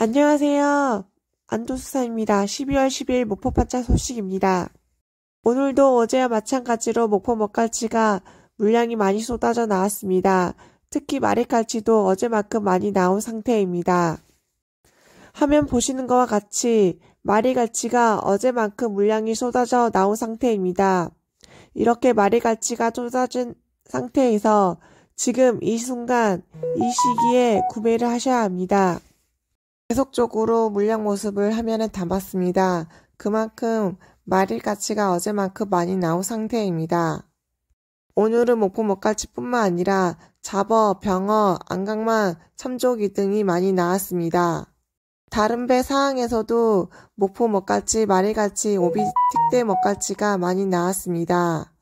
안녕하세요. 안도수사입니다. 12월 10일 목포 파자 소식입니다. 오늘도 어제와 마찬가지로 목포 먹갈치가 물량이 많이 쏟아져 나왔습니다. 특히 마리갈치도 어제만큼 많이 나온 상태입니다. 화면 보시는 것과 같이 마리갈치가 어제만큼 물량이 쏟아져 나온 상태입니다. 이렇게 마리갈치가 쏟아진 상태에서 지금 이 순간 이 시기에 구매를 하셔야 합니다. 계속적으로 물량 모습을 화면에 담았습니다. 그만큼 말일 가치가 어제만큼 많이 나온 상태입니다. 오늘은 목포 목갈치뿐만 아니라 잡어, 병어, 안강만, 참조기 등이 많이 나왔습니다. 다른 배 사항에서도 목포 먹갈치, 마리갈치, 오비틱대 먹갈치가 많이 나왔습니다.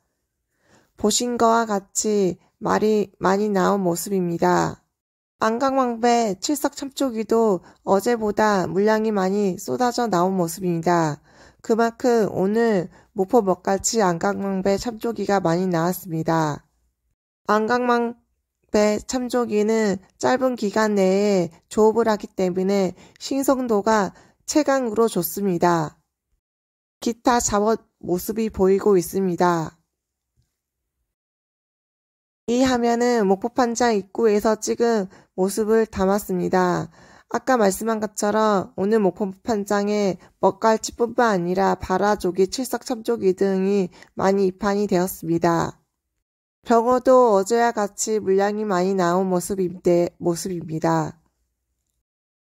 보신 거와 같이 말이 많이 나온 모습입니다. 안강망배 칠석 참조기도 어제보다 물량이 많이 쏟아져 나온 모습입니다. 그만큼 오늘 목포 먹갈치 안강망배 참조기가 많이 나왔습니다. 안강망배 참조기는 짧은 기간 내에 조업을 하기 때문에 신성도가 최강으로 좋습니다. 기타 작업 모습이 보이고 있습니다. 이 화면은 목포판장 입구에서 찍은 모습을 담았습니다. 아까 말씀한 것처럼 오늘 목포판장에 먹갈치뿐만 아니라 바라조기, 칠석참조기 등이 많이 입판이 되었습니다. 병어도 어제와 같이 물량이 많이 나온 모습인데, 모습입니다.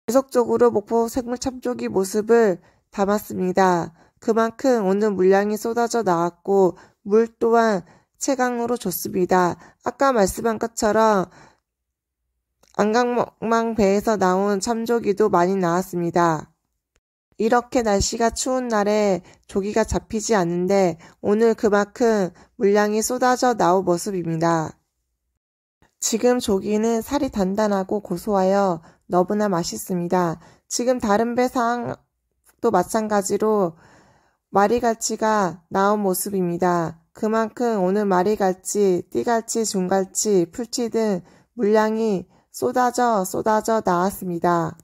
계속적으로 목포 생물참조기 모습을 담았습니다. 그만큼 오늘 물량이 쏟아져 나왔고 물 또한 최강으로 좋습니다 아까 말씀한 것처럼 안강망 목 배에서 나온 참조기도 많이 나왔습니다. 이렇게 날씨가 추운 날에 조기가 잡히지 않는데 오늘 그만큼 물량이 쏟아져 나온 모습입니다. 지금 조기는 살이 단단하고 고소하여 너무나 맛있습니다. 지금 다른 배 상황도 마찬가지로 마리갈치가 나온 모습입니다. 그만큼 오늘 말이갈치띠갈치중갈치 풀치 등 물량이 쏟아져 쏟아져 나왔습니다.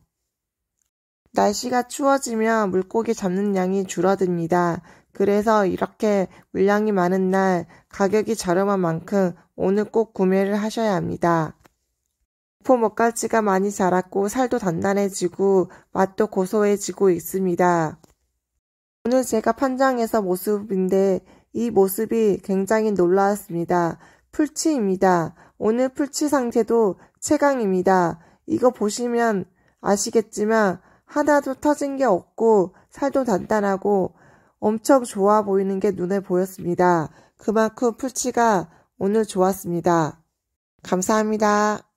날씨가 추워지면 물고기 잡는 양이 줄어듭니다. 그래서 이렇게 물량이 많은 날 가격이 저렴한 만큼 오늘 꼭 구매를 하셔야 합니다. 포 먹갈치가 많이 자랐고 살도 단단해지고 맛도 고소해지고 있습니다. 오늘 제가 판장에서 모습인데 이 모습이 굉장히 놀라웠습니다. 풀치입니다. 오늘 풀치 상태도 최강입니다. 이거 보시면 아시겠지만 하나도 터진 게 없고 살도 단단하고 엄청 좋아 보이는 게 눈에 보였습니다. 그만큼 풀치가 오늘 좋았습니다. 감사합니다.